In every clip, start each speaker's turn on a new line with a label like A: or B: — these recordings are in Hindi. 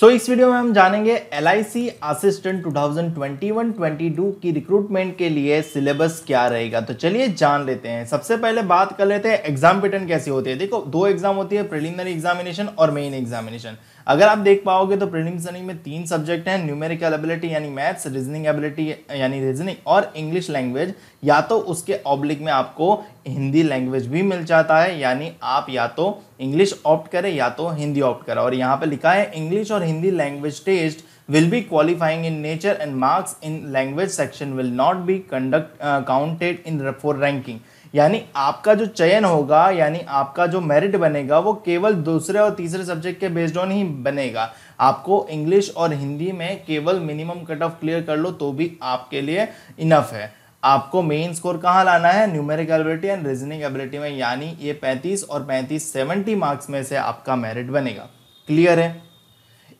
A: सो so, इस वीडियो में हम जानेंगे एल असिस्टेंट 2021-22 की रिक्रूटमेंट के लिए सिलेबस क्या रहेगा तो चलिए जान लेते हैं सबसे पहले बात कर लेते हैं एग्जाम पैटर्न कैसी होती है देखो दो एग्जाम होती है प्रिलिमिनरी एग्जामिनेशन और मेन एग्जामिनेशन अगर आप देख पाओगे तो प्रिलिम्सरी में तीन सब्जेक्ट हैं न्यूमेरिकल एबिलिटी यानी मैथ्स रीजनिंग एबिलिटी यानी रीजनिंग और इंग्लिश लैंग्वेज या तो उसके ऑब्लिक में आपको हिंदी लैंग्वेज भी मिल जाता है यानी आप या तो इंग्लिश ऑप्ट करें या तो हिंदी ऑप्ट करें और यहाँ पर लिखा है इंग्लिश और Hindi language test will be qualifying in nature and marks in language section will not be conduct counted in for ranking यानी आपका जो चयन होगा यानी आपका जो मेरिट बनेगा वो केवल दूसरे और तीसरे सब्जेक्ट के बेस्ड ऑन ही बनेगा आपको इंग्लिश और हिंदी में केवल मिनिमम कट ऑफ क्लियर कर लो तो भी आपके लिए इनफ है आपको मेन स्कोर कहाँ लाना है numeric ability and reasoning ability में यानी ये 35 और 35 70 मार्क्स में से आपका मेरिट बनेगा क्लियर है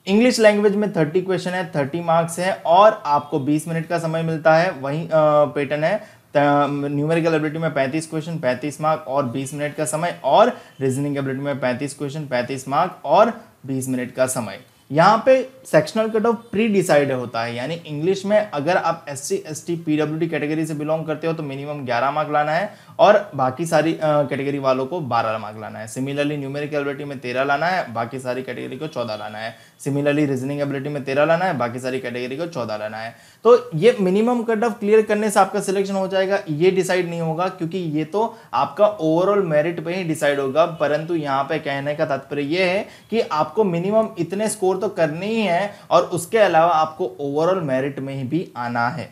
A: इंग्लिश लैंग्वेज में 30 क्वेश्चन है 30 मार्क्स है और आपको 20 मिनट का समय मिलता है वही पैटर्न है न्यूमेरिकल एबिलिटी में पैंतीस क्वेश्चन पैंतीस मार्क और बीस मिनट का समय और रीजनिंग एबिलिटी में पैंतीस क्वेश्चन पैंतीस मार्क और बीस मिनट का समय यहाँ पे sectional cut off pre decide होता है यानी इंग्लिश में अगर आप S C S T P W D category से बिलोंग करते हो तो मिनिमम 11 मार्क लाना है और बाकी सारी कैटेगरी वालों को 12 मार्क लाना है सिमिलरली न्यूमेरिक एबिलिटी में 13 लाना है बाकी सारी कैटेगरी को 14 लाना है सिमिलरली रीजनिंग एबिलिटी में 13 लाना है बाकी सारी कैटेगरी को 14 लाना है तो ये मिनिमम कट ऑफ क्लियर करने से आपका सिलेक्शन हो जाएगा ये डिसाइड नहीं होगा क्योंकि ये तो आपका ओवरऑल मेरिट पर ही डिसाइड होगा परंतु यहाँ पे कहने का तात्पर्य यह है कि आपको मिनिमम इतने स्कोर तो करनी ही है और उसके अलावा आपको ओवरऑल मेरिट में ही भी आना है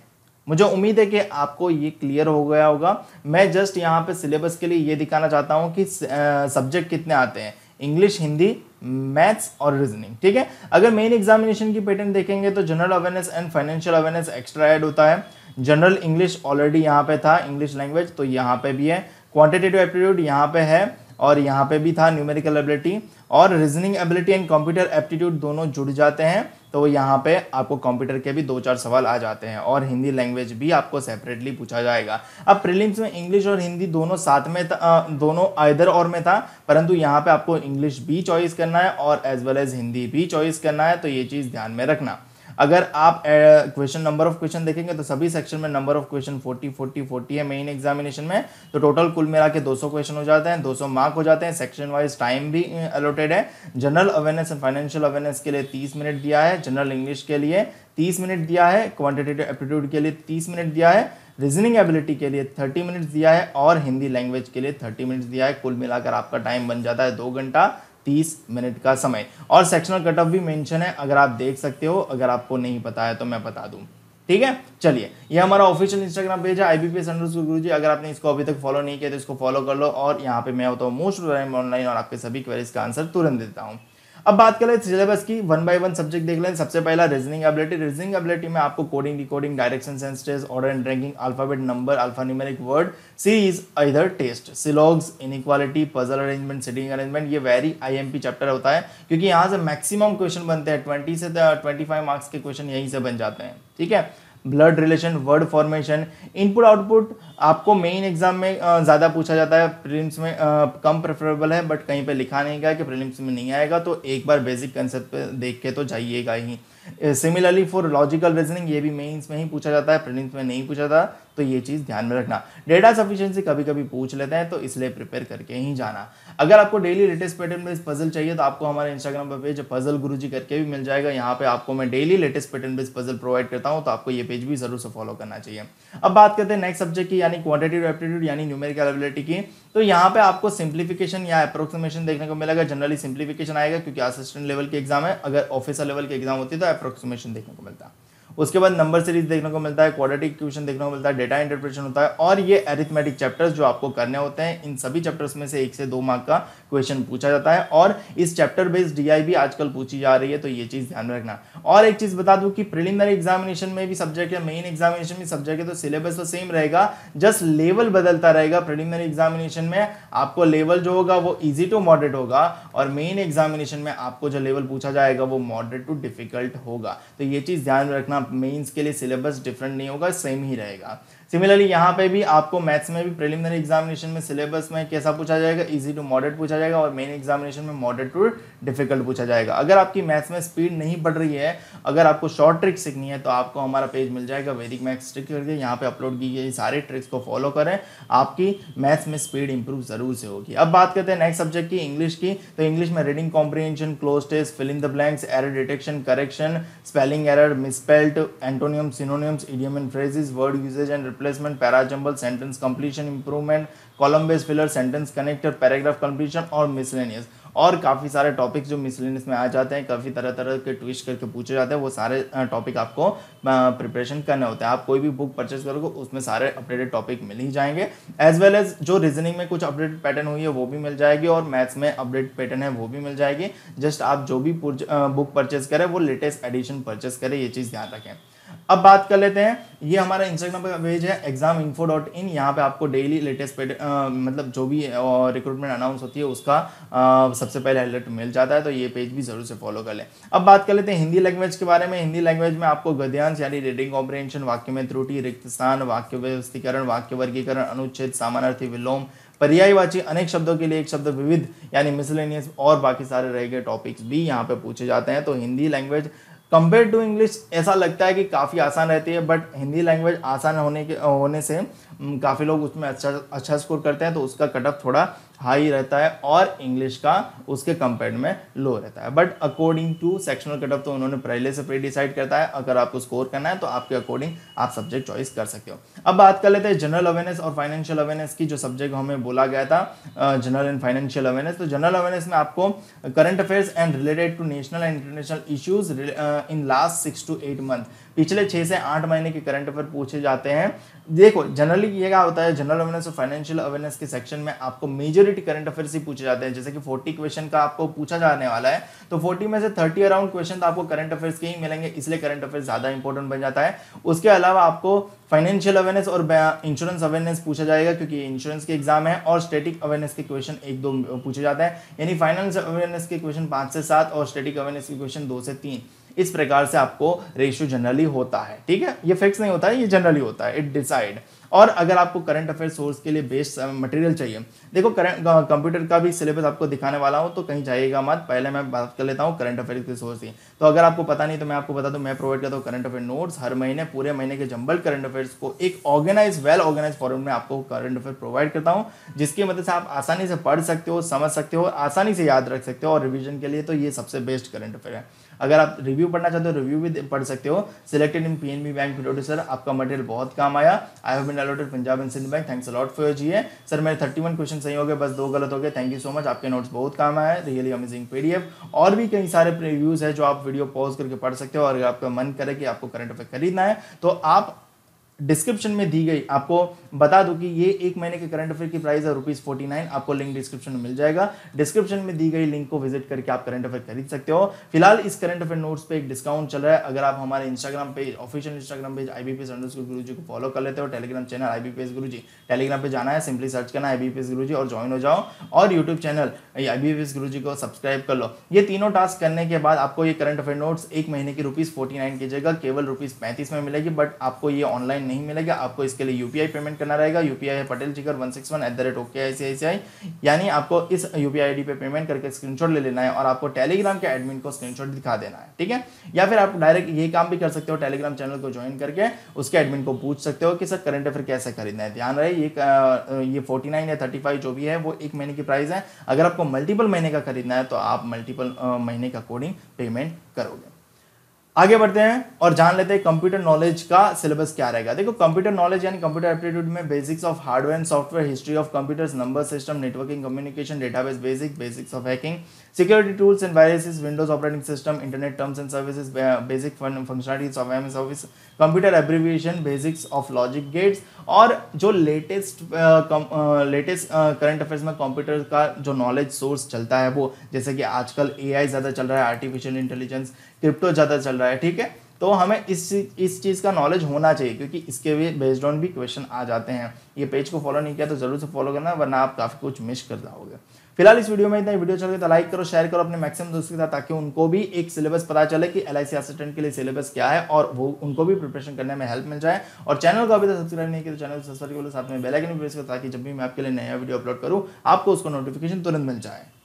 A: मुझे उम्मीद है कि आपको ये क्लियर हो गया होगा मैं जस्ट यहाँ पे सिलेबस के लिए ये दिखाना चाहता हूँ कि सब्जेक्ट कितने आते हैं इंग्लिश हिंदी मैथ्स और रीजनिंग ठीक है अगर मेन एग्जामिनेशन की पैटर्न देखेंगे तो general awareness and financial awareness extra add होता है जनरल इंग्लिश ऑलरेडी यहाँ पे था इंग्लिश लैंग्वेज तो यहाँ पे भी है क्वांटिटेटिव एप्टीट्यूड यहाँ पे है और यहाँ पे भी था न्यूमेरिकल एबिलिटी और reasoning ability and computer aptitude दोनों जुड़ जाते हैं तो यहाँ पे आपको कंप्यूटर के भी दो चार सवाल आ जाते हैं और हिंदी लैंग्वेज भी आपको सेपरेटली पूछा जाएगा अब प्रीलिम्स में इंग्लिश और हिंदी दोनों साथ में था दोनों आइदर और में था परंतु यहाँ पे आपको इंग्लिश भी चॉइस करना है और एज वेल एज हिंदी भी चॉइस करना है तो ये चीज़ ध्यान में रखना अगर आप क्वेश्चन नंबर ऑफ क्वेश्चन देखेंगे तो सभी सेक्शन में नंबर ऑफ क्वेश्चन 40 40 40 है मेन एग्जामिनेशन में तो टोटल कुल मिला के दो क्वेश्चन हो जाते हैं 200 मार्क हो जाते हैं सेक्शन वाइज टाइम भी अलोटेड है general awareness and financial awareness के लिए तीस मिनट दिया है जनरल इंग्लिश के लिए तीस मिनट दिया है क्वान्टिटेटिव एप्टीट्यूड के लिए तीस मिनट दिया है रीजनिंग एबिलिटी के लिए थर्टी मिनट्स दिया है और हिंदी लैंग्वेज के लिए थर्टी मिनट्स दिया है कुल मिलाकर आपका टाइम बन जाता है दो घंटा तीस मिनट का समय और सेक्शनल कट ऑफ भी मेंशन है अगर आप देख सकते हो अगर आपको नहीं पता है तो मैं बता दूं ठीक है चलिए ये हमारा ऑफिशियल इंस्टाग्राम पेज है आईबीपीएस गुरु जी अगर आपने इसको अभी तक फॉलो नहीं किया तो इसको फॉलो कर लो और यहाँ पे मैं होता हूँ मोस्ट ऑनलाइन और आपके सभी क्वेरीज का आंसर तुरंत देता हूँ अब बात करें सिलेबस की वन बाय वन सब्जेक्ट देख लें सबसे पहला रीजनिंग एबिलिटी रीजनिंग एबिलिटी में आपको coding decoding direction sense test order and ranking alphabet number numeric word सी इज other test syllogisms equality puzzle arrangement sitting arrangement ये वेरी आई चैप्टर होता है क्योंकि यहाँ से मैक्सिमम क्वेश्चन बनते हैं ट्वेंटी से ट्वेंटी फाइव मार्क्स के क्वेश्चन यहीं से बन जाते हैं ठीक है blood relation word formation input output आपको मेन एग्जाम में ज़्यादा पूछा जाता है प्रिलिम्स में कम प्रेफरेबल है बट कहीं पे लिखा नहीं गया कि प्रिलिम्स में नहीं आएगा तो एक बार बेसिक कंसेप्ट देख के तो जाइएगा ही सिमिलरली फॉर लॉजिकल रीजनिंग ये भी मेन्स में ही पूछा जाता है प्रिलिम्स में नहीं पूछा जाता तो ये चीज़ ध्यान में रखना डेटा सफिशियंसी कभी कभी पूछ लेते हैं तो इसलिए प्रिपेयर करके ही जाना अगर आपको daily latest pattern based puzzle चाहिए तो आपको हमारे इंस्टाग्राम पर पेज पजल गुरु जी करके भी मिल जाएगा यहाँ पे आपको मैं daily latest pattern based puzzle provide करता हूँ तो आपको ये पेज भी जरूर से फॉलो करना चाहिए अब बात करते हैं नेक्स्ट सब्जेक्ट की यानी क्वांटिटेटिव एप्टीट्यूड यानी न्यूमेरिकल एबिलिटी की तो यहाँ पे आपको सिंप्लीफिकेशन या अप्रोक्सीमेशन देखने को मिलेगा जनरली सिंप्लीफिकेशन आएगा क्योंकि असिस्टेंट लेवल के एग्जाम है अगर ऑफिसर लेवल की एग्जाम होती है तो अप्रोक्सीमेशन देखने को मिलता है उसके बाद नंबर सीरीज देखने को मिलता है क्वाड्रेटिक क्वेश्चन देखने को मिलता है डेटा इंटरप्रेशन होता है और ये एरिथमेटिक चैप्टर्स जो आपको करने होते हैं इन सभी चैप्टर्स में से एक से दो मार्क का क्वेश्चन पूछा जाता है और इस चैप्टर बेस्ड डी भी आजकल पूछी जा रही है तो ये चीज़ ध्यान रखना और एक चीज़ बता दूँ कि प्रिलिमिनरी एग्जामिनेशन में भी सब्जेक्ट है मेन एग्जामिनेशन में सब्जेक्ट है तो सिलेबस तो सेम रहेगा जस्ट लेवल बदलता रहेगा प्रिलिमिनरी एग्जामिनेशन में आपको लेवल जो होगा वो इजी टू मॉडरेट होगा और मेन एग्जामिनेशन में आपको जो लेवल पूछा जाएगा वो मॉडरेट टू डिफिकल्ट होगा तो ये चीज़ ध्यान रखना मेंस के लिए सिलेबस डिफरेंट नहीं होगा सेम ही रहेगा सिमिलरली यहाँ पे भी आपको मैथ्स में भी प्रिलिमिनरी एग्जामिनेशन में सिलेबस में कैसा पूछा जाएगा इजी टू मॉडरेट पूछा जाएगा और मेन एग्जामिनेशन में मॉडरेट टू डिफिकल्ट पूछा जाएगा अगर आपकी मैथ्स में स्पीड नहीं बढ़ रही है अगर आपको शॉर्ट ट्रिक सीखनी है तो आपको हमारा पेज मिल जाएगा वैदिक मैथ्स ट्रिक करके यहाँ पे अपलोड की गई सारे ट्रिक्स को फॉलो करें आपकी मैथ्स में स्पीड इंप्रूव जरूर से होगी अब बात करते हैं नेक्स्ट सब्जेक्ट की इंग्लिश की तो इंग्लिश में reading comprehension cloze test filling the blanks error detection correction spelling error misspelt antonym synonyms idiom and phrases word usage and replacement para jumble sentence completion improvement column base filler sentence connector paragraph completion और मिसलेनियस और काफ़ी सारे टॉपिक जो मिसलेनियस में आ जाते हैं काफ़ी तरह तरह के ट्विस्ट करके पूछे जाते हैं वो सारे टॉपिक आपको प्रिपरेशन करने होते हैं आप कोई भी बुक परचेस करोगे उसमें सारे अपडेटेड टॉपिक मिल ही जाएंगे एज वेल एज जो रीजनिंग में कुछ अपडेटेड पैटर्न हुई है वो भी मिल जाएगी और मैथ्स में अपडेट पैटर्न है वो भी मिल जाएगी जस्ट आप जो भी बुक परचेस करें वो लेटेस्ट एडिशन परचेस करें ये चीज़ ध्यान रखें अब बात कर लेते हैं ये हमारा इंस्टाग्राम का पेज है एग्जाम इन्फो डॉट इन यहाँ पर आपको डेली लेटेस्ट मतलब जो भी रिक्रूटमेंट अनाउंस होती है उसका आ, सबसे पहले अलर्ट मिल जाता है तो ये पेज भी ज़रूर से फॉलो कर लें अब बात कर लेते हैं हिंदी लैंग्वेज के बारे में हिंदी लैंग्वेज में आपको गद्यांश यानी रीडिंग कॉम्प्रेंशन वाक्य में त्रुटि रिक्त स्थान वाक्य व्यवस्थीकरण वाक्य वर्गीकरण अनुच्छेद सामानार्थी विलोम पर्यायवाची अनेक शब्दों के लिए एक शब्द विविध यानी मिसलेनियस और बाकी सारे रह गए टॉपिक्स भी यहाँ पे पूछे जाते हैं तो Hindi language compare to English ऐसा लगता है कि काफ़ी आसान रहती है बट हिंदी लैंग्वेज आसान होने के होने से काफ़ी लोग उसमें अच्छा अच्छा स्कोर करते हैं तो उसका कटअप थोड़ा हाई रहता है और इंग्लिश का उसके कंपेयर में लो रहता है but according to sectional cut up तो उन्होंने पहले से प्री डिसाइड करता है अगर आपको स्कोर करना है तो आपके अकॉर्डिंग आप सब्जेक्ट चॉइस कर सकते हो अब बात कर लेते हैं जनरल अवेयरनेस और फाइनेंशियल अवेयरनेस की जो सब्जेक्ट हमें बोला गया था जनरल एंड फाइनेंशियल अवेयरनेस तो जनरल अवेयरनेस में आपको current affairs and related to national and international issues in last six to eight month पिछले छः से आठ महीने के करंट अफेयर पूछे जाते हैं देखो जनरली ये क्या होता है जनरल अवेयरनेस और फाइनेंशियल अवेयरनेस के सेक्शन में आपको मेजोरिटी करंट अफेयर ही पूछे जाते हैं जैसे कि फोर्टी क्वेश्चन का आपको पूछा जाने वाला है तो फोर्टी में से थर्टी अराउंड क्वेश्चन आपको करंट अफेयर्स के ही मिलेंगे इसलिए करंट अफेयर ज़्यादा इंपॉर्टेंट बन जाता है उसके अलावा आपको फाइनेंशियल अवेयरनेस और इंश्योरेंस अवेयरनेस पूछा जाएगा क्योंकि इंश्योरेंस के एग्जाम है और स्टेटिक अवेयरनेस के क्वेश्चन एक दो पूछे जाते हैं यानी फाइनेंस अवेयरनेस के क्वेश्चन पांच से सात और स्टेटिक अवेयरनेस के क्वेश्चन दो से तीन इस प्रकार से आपको रेशियो जनरली होता है ठीक है ये फिक्स नहीं होता है ये जनरली होता है इट डिसाइड और अगर आपको करंट अफेयर सोर्स के लिए बेस्ट मटेरियल uh, चाहिए देखो करंट कंप्यूटर uh, का भी सिलेबस आपको दिखाने वाला हूँ तो कहीं जाइएगा मत पहले मैं बात कर लेता हूँ करंट अफेयर के सोर्स की तो अगर आपको पता नहीं तो मैं आपको बता दूँ मैं प्रोवाइड करता हूँ करंट अफेयर नोट्स हर महीने पूरे महीने के जंबल करंट अफेयर्स को एक ऑर्गेनाइज वेल ऑर्गेनाइज फॉर्म में आपको करंट अफेयर प्रोवाइड करता हूँ जिसकी मदद से आप आसानी से पढ़ सकते हो समझ सकते हो आसानी से याद रख सकते हो और रिविजन के लिए तो ये सबसे बेस्ट करंट अफेयर है अगर आप रिव्यू पढ़ना चाहते हो रिव्यू भी पढ़ सकते हो सिलेक्टेड इन पीएनबी बैंक पीडोटी सर आपका मटेरियल बहुत काम आया I have been allotted Punjab and Sind bank thanks a lot for जी सर मेरे थर्टी वन क्वेश्चन सही हो गए बस दो गलत हो गए थैंक यू सो मच आपके नोट्स बहुत काम आया रियली अमेजिंग पी और भी कई सारे रिव्यूज़ है जो आप वीडियो पॉज करके पढ़ सकते हो और अगर आपका मन करे कि आपको करंट अफेयर खरीदना है तो आप डिस्क्रिप्शन में दी गई आपको बता दूं कि ये एक महीने के करंट अफेयर की प्राइस है रुपीज़ फोर्टी नाइन आपको लिंक डिस्क्रिप्शन में मिल जाएगा डिस्क्रिप्शन में दी गई लिंक को विजिट करके आप करंट अफेयर खरीद सकते हो फिलहाल इस करंट अफेयर नोट्स पे एक डिस्काउंट चल रहा है अगर आप हमारे Instagram page official Instagram page I B Guru ji को फॉलो कर लेते हो टेलीग्राम चैनल आई बी गुरु जी टेलीग्राम पर जाना है सिंपली सर्च करना आई बी गुरु जी और ज्वाइन हो जाओ और यूट्यूब चैनल आई बी गुरु जी को सब्सक्राइब कर लो ये तीनों टास्क करने के बाद आपको ये करंट अफेयर नोट्स एक महीने की रुपीज़ फोर्टी नाइन की जगह केवल रुपीज़ पैंतीस में मिलेगी बट आपको ये ऑनलाइन लाइन नहीं मिलेगा आपको इसके लिए यूपीआई पेमेंट करना रहेगा यूपीआई है पटेल चिकर one six one eight the rate okay I C I C I यानी आपको इस यूपीआई आईडी पे पेमेंट करके स्क्रीनशॉट ले लेना है और आपको टेलीग्राम के एडमिन को स्क्रीनशॉट दिखा देना है ठीक है या फिर आप डायरेक्ट ये काम भी कर सकते हो टेलीग्राम चैनल को ज्वाइन करके उसके एडमिन को पूछ सकते हो कि सर करंट अफेयर कैसे खरीदना है ध्यान रहे ये ये फोर्टी नाइन या थर्टी फाइव जो भी है वो एक महीने की प्राइस है अगर आपको मल्टीपल महीने का खरीदना है तो आप मल्टीपल महीने का अकॉर्डिंग पेमेंट करोगे आगे बढ़ते हैं और जान लेते हैं कंप्यूटर नॉलेज का सिलेबस क्या रहेगा देखो कंप्यूटर नॉलेज यानी कंप्यूटर एप्टीट्यूड में basics of hardware and software history of computers number system networking communication database basic basics of hacking security tools and viruses Windows operating system internet terms and services basic functionalities of M service computer abbreviation basics of logic gates और जो लेटेस्ट लेटेस्ट करंट अफेयर्स में कंप्यूटर का जो नॉलेज सोर्स चलता है वो जैसे कि आजकल एआई ज़्यादा चल रहा है आर्टिफिशियल इंटेलिजेंस क्रिप्टो ज़्यादा चल रहा है ठीक है तो हमें इस इस चीज़ का नॉलेज होना चाहिए क्योंकि इसके भी बेस्ड ऑन भी क्वेश्चन आ जाते हैं ये पेज को फॉलो नहीं किया तो ज़रूर से फॉलो करना वरना आप काफ़ी कुछ मिस कर जाओगे फिलहाल इस वीडियो में इतना वीडियो चल गया अच्छा तो लाइक करो शेयर करो अपने मैक्सिमम दोस्तों के साथ ताकि उनको भी एक सिलेबस पता चले कि एल असिस्टेंट के लिए सिलेबस क्या है और वो उनको भी प्रिपरेशन करने में हेल्प मिल जाए और चैनल को अभी तक सब्सक्राइब नहीं किया तो चैनल को सब्सक्राइब करो साथ में बेलाइकन भी प्रेस करो ताकि जब भी मैं आपके लिए नया वीडियो अपलोड करूँ आपको उसको नोटिफिकेशन तुरंत मिल जाए